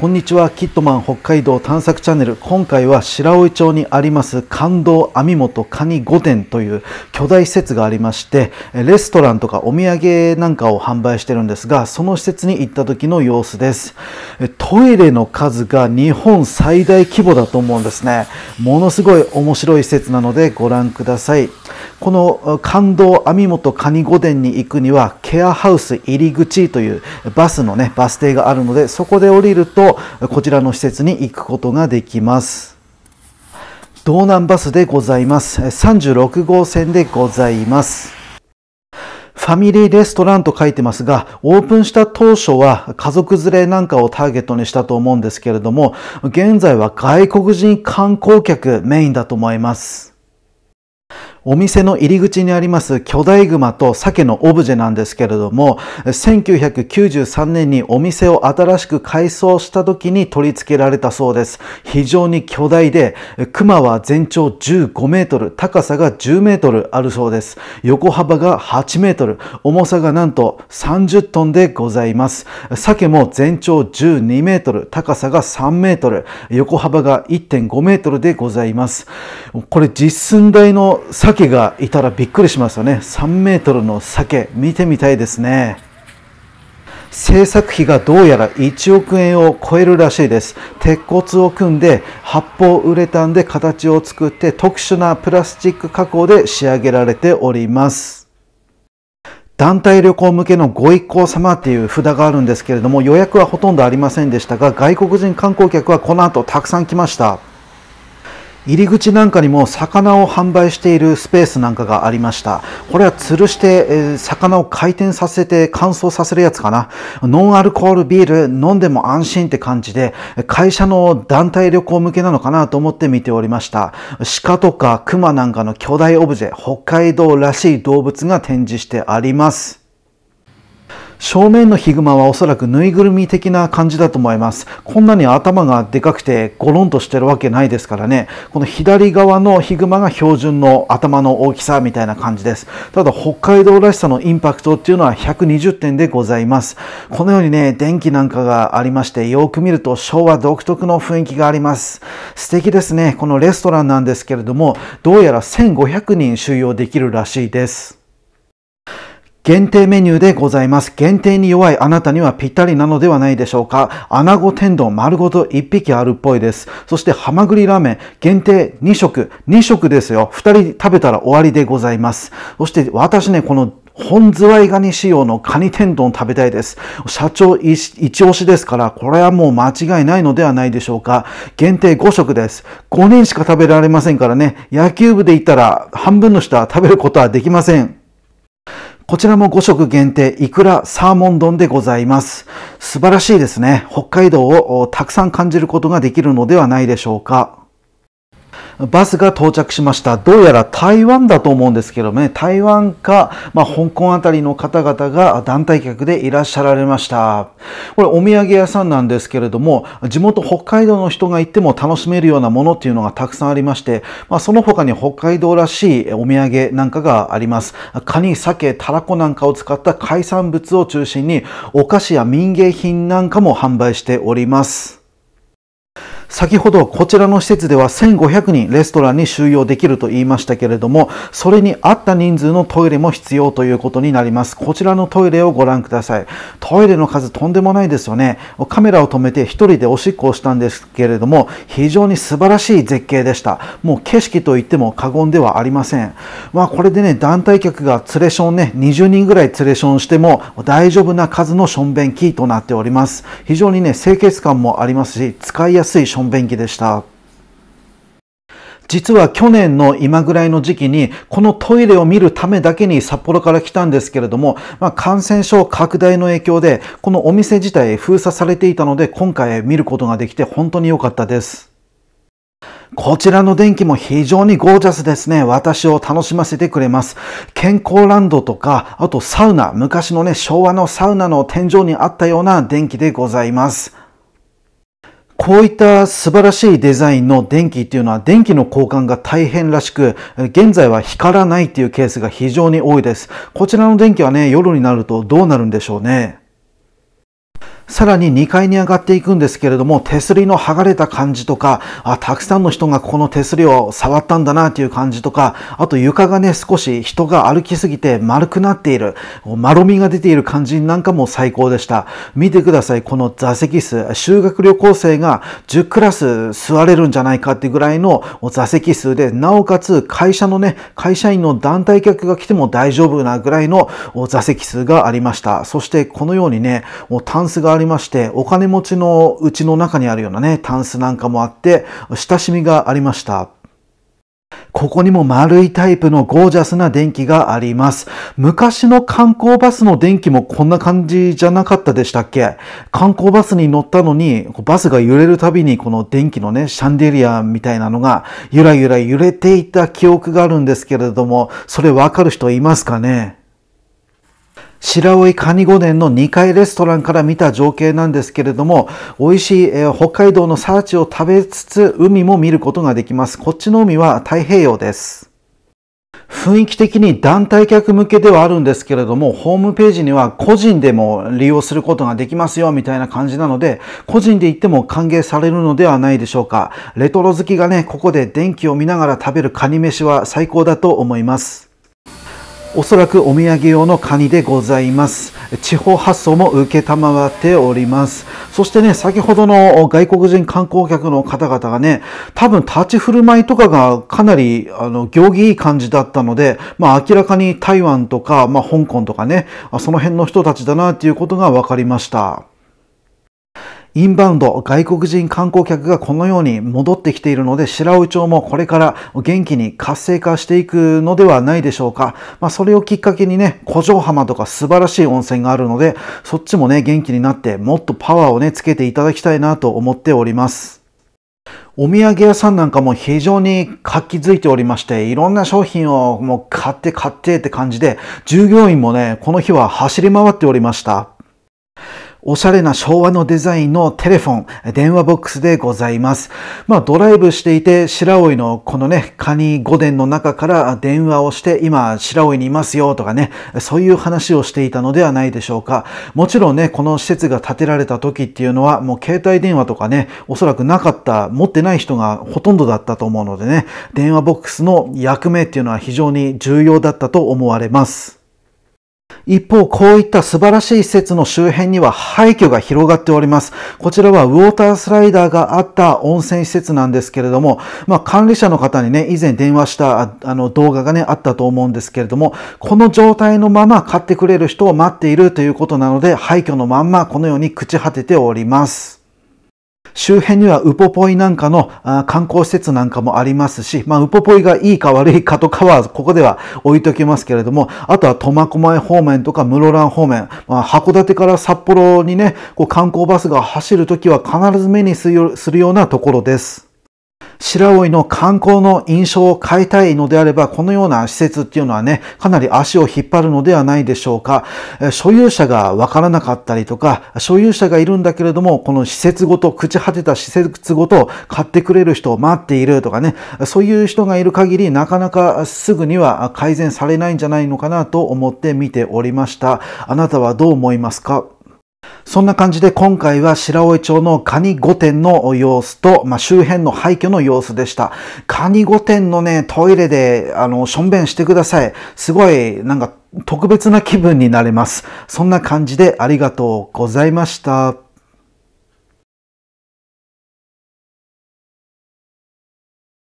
こんにちはキットマン北海道探索チャンネル今回は白老町にあります感動網元カニ御殿という巨大施設がありましてレストランとかお土産なんかを販売してるんですがその施設に行った時の様子ですトイレの数が日本最大規模だと思うんですねものすごい面白い施設なのでご覧くださいこの感動網元蟹御殿に行くにはケアハウス入り口というバスのねバス停があるのでそこで降りるとこちらの施設に行くことができます道南バスでございます36号線でございますファミリーレストランと書いてますが、オープンした当初は家族連れなんかをターゲットにしたと思うんですけれども、現在は外国人観光客メインだと思います。お店の入り口にあります巨大熊と鮭のオブジェなんですけれども、1993年にお店を新しく改装した時に取り付けられたそうです。非常に巨大で、熊は全長15メートル、高さが10メートルあるそうです。横幅が8メートル、重さがなんと30トンでございます。鮭も全長12メートル、高さが3メートル、横幅が1.5メートルでございます。これ実寸大の鮭鮭がいたらびっくりしますよね3メートルの鮭見てみたいですね制作費がどうやら1億円を超えるらしいです鉄骨を組んで発泡ウレタンで形を作って特殊なプラスチック加工で仕上げられております団体旅行向けのご一行様っていう札があるんですけれども予約はほとんどありませんでしたが外国人観光客はこの後たくさん来ました入り口なんかにも魚を販売しているスペースなんかがありました。これは吊るして、えー、魚を回転させて乾燥させるやつかな。ノンアルコールビール飲んでも安心って感じで、会社の団体旅行向けなのかなと思って見ておりました。鹿とか熊なんかの巨大オブジェ、北海道らしい動物が展示してあります。正面のヒグマはおそらくぬいぐるみ的な感じだと思います。こんなに頭がでかくてゴロンとしてるわけないですからね。この左側のヒグマが標準の頭の大きさみたいな感じです。ただ北海道らしさのインパクトっていうのは120点でございます。このようにね、電気なんかがありましてよく見ると昭和独特の雰囲気があります。素敵ですね。このレストランなんですけれども、どうやら1500人収容できるらしいです。限定メニューでございます。限定に弱いあなたにはぴったりなのではないでしょうか。穴子天丼丸ごと1匹あるっぽいです。そしてハマグリラーメン限定2食、2食ですよ。2人食べたら終わりでございます。そして私ね、この本ズワイガニ仕様のカニ天丼食べたいです。社長一押しですから、これはもう間違いないのではないでしょうか。限定5食です。5人しか食べられませんからね、野球部で行ったら半分の人は食べることはできません。こちらも5食限定、いくらサーモン丼でございます。素晴らしいですね。北海道をたくさん感じることができるのではないでしょうか。バスが到着しました。どうやら台湾だと思うんですけどね、台湾か、まあ、香港あたりの方々が団体客でいらっしゃられました。これお土産屋さんなんですけれども、地元北海道の人が行っても楽しめるようなものっていうのがたくさんありまして、まあ、その他に北海道らしいお土産なんかがあります。カニ、鮭、タラコなんかを使った海産物を中心に、お菓子や民芸品なんかも販売しております。先ほどこちらの施設では1500人レストランに収容できると言いましたけれども、それに合った人数のトイレも必要ということになります。こちらのトイレをご覧ください。トイレの数とんでもないですよね。カメラを止めて1人でおしっこをしたんですけれども、非常に素晴らしい絶景でした。もう景色といっても過言ではありません。まあこれでね、団体客が連れションね、20人ぐらい連れションしても大丈夫な数のションベンキーとなっております。非常にね、清潔感もありますし、使いやすいションしょんでした。実は去年の今ぐらいの時期に、このトイレを見るためだけに札幌から来たんですけれども、まあ、感染症拡大の影響で、このお店自体封鎖されていたので、今回見ることができて本当に良かったです。こちらの電気も非常にゴージャスですね。私を楽しませてくれます。健康ランドとか、あとサウナ、昔のね、昭和のサウナの天井にあったような電気でございます。こういった素晴らしいデザインの電気っていうのは電気の交換が大変らしく、現在は光らないっていうケースが非常に多いです。こちらの電気はね、夜になるとどうなるんでしょうね。さらに2階に上がっていくんですけれども、手すりの剥がれた感じとか、あ、たくさんの人がここの手すりを触ったんだなっていう感じとか、あと床がね、少し人が歩きすぎて丸くなっている、丸みが出ている感じなんかも最高でした。見てください、この座席数。修学旅行生が10クラス座れるんじゃないかってぐらいの座席数で、なおかつ会社のね、会社員の団体客が来ても大丈夫なぐらいの座席数がありました。そしてこのようにね、もうタンスがありまして、お金持ちのうちの中にあるようなね、タンスなんかもあって、親しみがありました。ここにも丸いタイプのゴージャスな電気があります。昔の観光バスの電気もこんな感じじゃなかったでしたっけ観光バスに乗ったのに、バスが揺れるたびにこの電気のね、シャンデリアみたいなのがゆらゆら揺れていた記憶があるんですけれども、それわかる人いますかね白老カニ御年の2階レストランから見た情景なんですけれども、美味しい、えー、北海道のサーチを食べつつ、海も見ることができます。こっちの海は太平洋です。雰囲気的に団体客向けではあるんですけれども、ホームページには個人でも利用することができますよ、みたいな感じなので、個人で行っても歓迎されるのではないでしょうか。レトロ好きがね、ここで電気を見ながら食べるカニ飯は最高だと思います。おそらくお土産用のカニでございます地方発送も承っておりますそしてね先ほどの外国人観光客の方々がね多分立ち振る舞いとかがかなりあの行儀いい感じだったのでまあ明らかに台湾とか、まあ、香港とかねその辺の人たちだなっていうことが分かりましたインバウンド、外国人観光客がこのように戻ってきているので、白尾町もこれから元気に活性化していくのではないでしょうか。まあ、それをきっかけにね、古城浜とか素晴らしい温泉があるので、そっちもね、元気になって、もっとパワーをね、つけていただきたいなと思っております。お土産屋さんなんかも非常に活気づいておりまして、いろんな商品をもう買って買ってって感じで、従業員もね、この日は走り回っておりました。おしゃれな昭和のデザインのテレフォン、電話ボックスでございます。まあ、ドライブしていて、白老のこのね、カニ御殿の中から電話をして、今、白老にいますよとかね、そういう話をしていたのではないでしょうか。もちろんね、この施設が建てられた時っていうのは、もう携帯電話とかね、おそらくなかった、持ってない人がほとんどだったと思うのでね、電話ボックスの役目っていうのは非常に重要だったと思われます。一方、こういった素晴らしい施設の周辺には廃墟が広がっております。こちらはウォータースライダーがあった温泉施設なんですけれども、まあ、管理者の方にね、以前電話したあの動画がね、あったと思うんですけれども、この状態のまま買ってくれる人を待っているということなので、廃墟のまんまこのように朽ち果てております。周辺にはウポポイなんかの観光施設なんかもありますし、まあ、ウポポイがいいか悪いかとかは、ここでは置いときますけれども、あとは苫小牧方面とか室蘭方面、まあ、函館から札幌にね、こう観光バスが走るときは必ず目にするようなところです。白老の観光の印象を変えたいのであれば、このような施設っていうのはね、かなり足を引っ張るのではないでしょうか。所有者がわからなかったりとか、所有者がいるんだけれども、この施設ごと、朽ち果てた施設ごと買ってくれる人を待っているとかね、そういう人がいる限り、なかなかすぐには改善されないんじゃないのかなと思って見ておりました。あなたはどう思いますかそんな感じで今回は白老町のカニ御殿の様子と、まあ、周辺の廃墟の様子でした。カニ御殿のね、トイレで、あの、しょんべんしてください。すごい、なんか、特別な気分になれます。そんな感じでありがとうございました。